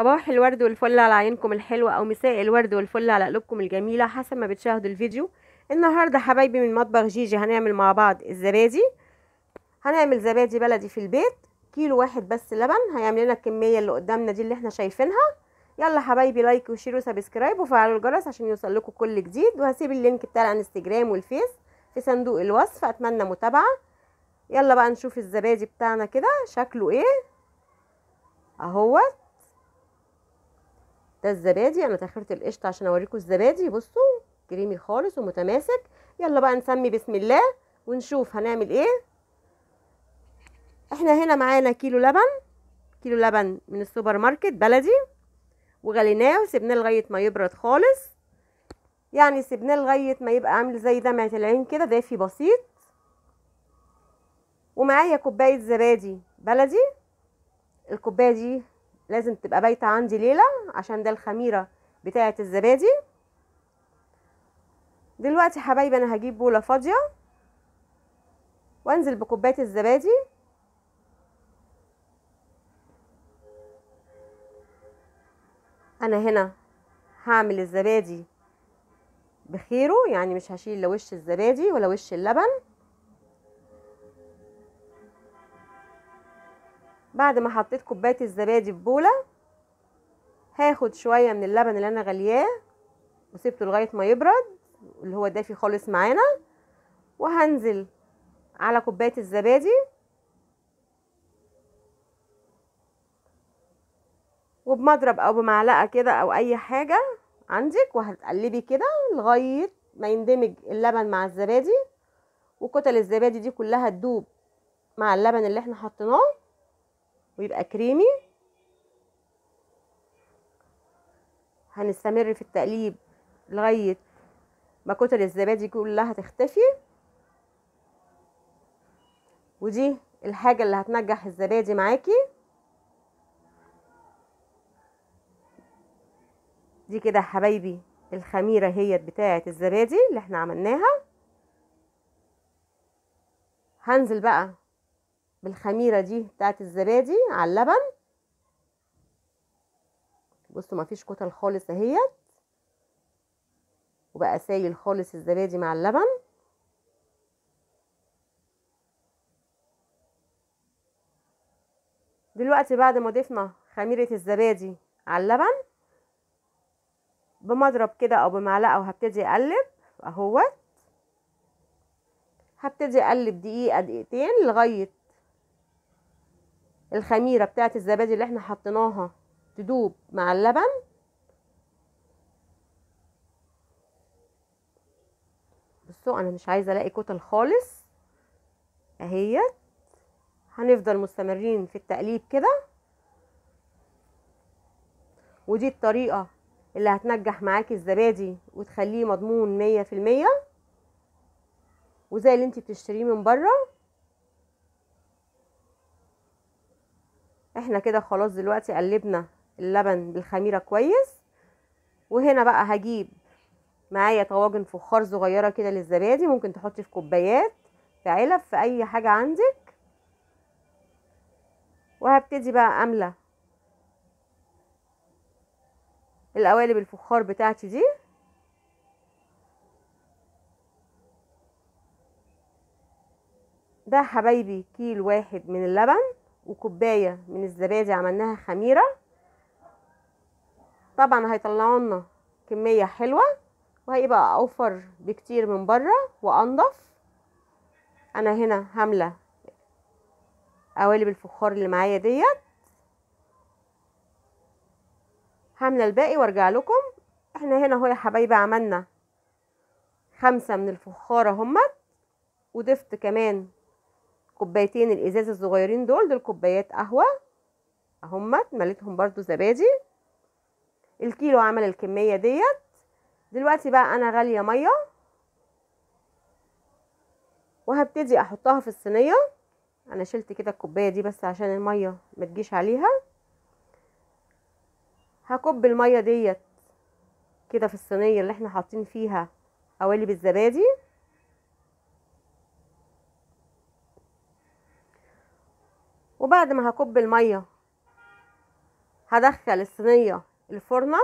صباح الورد والفل على عينكم الحلوة أو مساء الورد والفل على قلوبكم الجميلة حسب ما بتشاهدوا الفيديو النهاردة حبايبي من مطبخ جيجي هنعمل مع بعض الزبادي هنعمل زبادي بلدي في البيت كيلو واحد بس لبن هيعمل لنا الكمية اللي قدامنا دي اللي احنا شايفينها يلا حبايبي لايك وشير وسبسكرايب وفعلوا الجرس عشان يوصل لكم كل جديد وهسيب اللينك بتاع الانستجرام والفيس في صندوق الوصف اتمنى متابعة يلا بقى نشوف الزبادي بتاعنا كده شكله ايه اهوت ده الزبادي انا تاخرت القشطه عشان اوريكم الزبادي بصوا كريمي خالص ومتماسك يلا بقى نسمي بسم الله ونشوف هنعمل ايه احنا هنا معانا كيلو لبن كيلو لبن من السوبر ماركت بلدي وغليناه وسبناه لغايه ما يبرد خالص يعني سبناه لغايه ما يبقى عامل زي دمعه العين كده دافي بسيط ومعايا كوبايه زبادي بلدي الكوبايه دي لازم تبقى بايته عندي ليله عشان ده الخميره بتاعه الزبادي دلوقتي حبايبي انا هجيب بوله فاضيه وانزل بكوبايه الزبادي انا هنا هعمل الزبادي بخيره يعني مش هشيل لا وش الزبادي ولا وش اللبن بعد ما حطيت كوبايه الزبادي في بوله هاخد شويه من اللبن اللي انا غلياه وسيبته لغايه ما يبرد اللي هو دافي خالص معانا وهنزل على كوبايه الزبادي وبمضرب او بمعلقه كده او اي حاجه عندك وهتقلبي كده لغايه ما يندمج اللبن مع الزبادي وكتل الزبادي دي كلها تدوب مع اللبن اللي احنا حطيناه ويبقى كريمي هنستمر في التقليب لغاية ما كتل الزبادي كلها تختفي ودي الحاجة اللي هتنجح الزبادي معاكي دي كده حبايبي الخميرة هي بتاعة الزبادي اللي احنا عملناها هنزل بقى بالخميرة دي بتاعت الزبادي على اللبن بصوا مفيش كتل خالص اهيت وبقى سايل خالص الزبادي مع اللبن دلوقتي بعد ما ضفنا خميرة الزبادي على اللبن بمضرب كده او بمعلقة وهبتدي اقلب اهوت هبتدي اقلب دقيقة دقيقتين لغاية الخميره بتاعه الزبادي اللي احنا حطيناها تدوب مع اللبن بصوا انا مش عايزه الاقي كتل خالص اهيت هنفضل مستمرين في التقليب كده ودي الطريقه اللي هتنجح معاكي الزبادي وتخليه مضمون مية في المية وزي اللي انت بتشتريه من بره احنا كده خلاص دلوقتي قلبنا اللبن بالخميره كويس وهنا بقى هجيب معايا طواجن فخار صغيره كده للزبادي ممكن تحطي في كوبايات في علب في اي حاجه عندك وهبتدي بقى املى القوالب الفخار بتاعتي دي ده حبايبي كيل واحد من اللبن وكوبايه من الزبادي عملناها خميره طبعا هيطلعوا لنا كميه حلوه وهيبقى اوفر بكتير من بره وانضف انا هنا هامله قوالب الفخار اللي معايا ديت هامله الباقي وارجع لكم احنا هنا اهو يا حبايبي عملنا خمسة من الفخارة همت وضفت كمان كوبايتين الازاز الصغيرين دول دول كوبايات قهوه اهمت مليتهم برضو زبادي الكيلو عمل الكميه ديت دلوقتي بقى انا غاليه ميه وهبتدي احطها في الصينيه انا شلت كده الكوبايه دي بس عشان الميه ما تجيش عليها هكب الميه ديت كده في الصينيه اللي احنا حاطين فيها قوالب الزبادي وبعد ما هكب المية هدخل الصينية الفرنة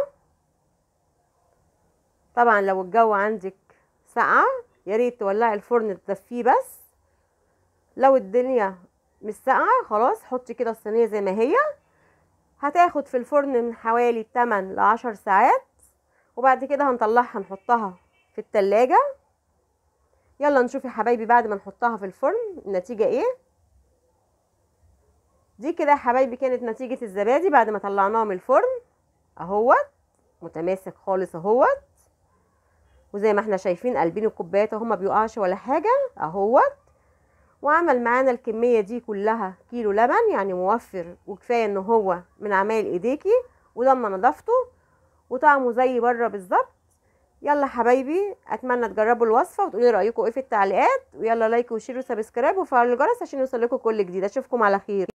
طبعا لو الجو عندك ساقعة يا ريت تولعي الفرن تدفيه بس لو الدنيا مش ساقعة خلاص حطي كده الصينية زي ما هي هتاخد في الفرن من حوالي 8 ل 10 ساعات وبعد كده هنطلعها نحطها في التلاجة يلا نشوف يا حبايبي بعد ما نحطها في الفرن النتيجة ايه دي كده يا حبايبي كانت نتيجه الزبادي بعد ما طلعناها من الفرن اهوت متماسك خالص اهوت وزي ما احنا شايفين قلبين الكوبايات اهو بيقعش ولا حاجه اهوت وعمل معانا الكميه دي كلها كيلو لبن يعني موفر وكفايه ان هو من عمايل ايديكي ولما نضفته وطعمه زي بره بالظبط يلا حبايبي اتمنى تجربوا الوصفه وتقولي رايكم ايه في التعليقات ويلا لايك وشير وسبسكرايب وفعلوا الجرس عشان يوصل لكم كل جديد اشوفكم على خير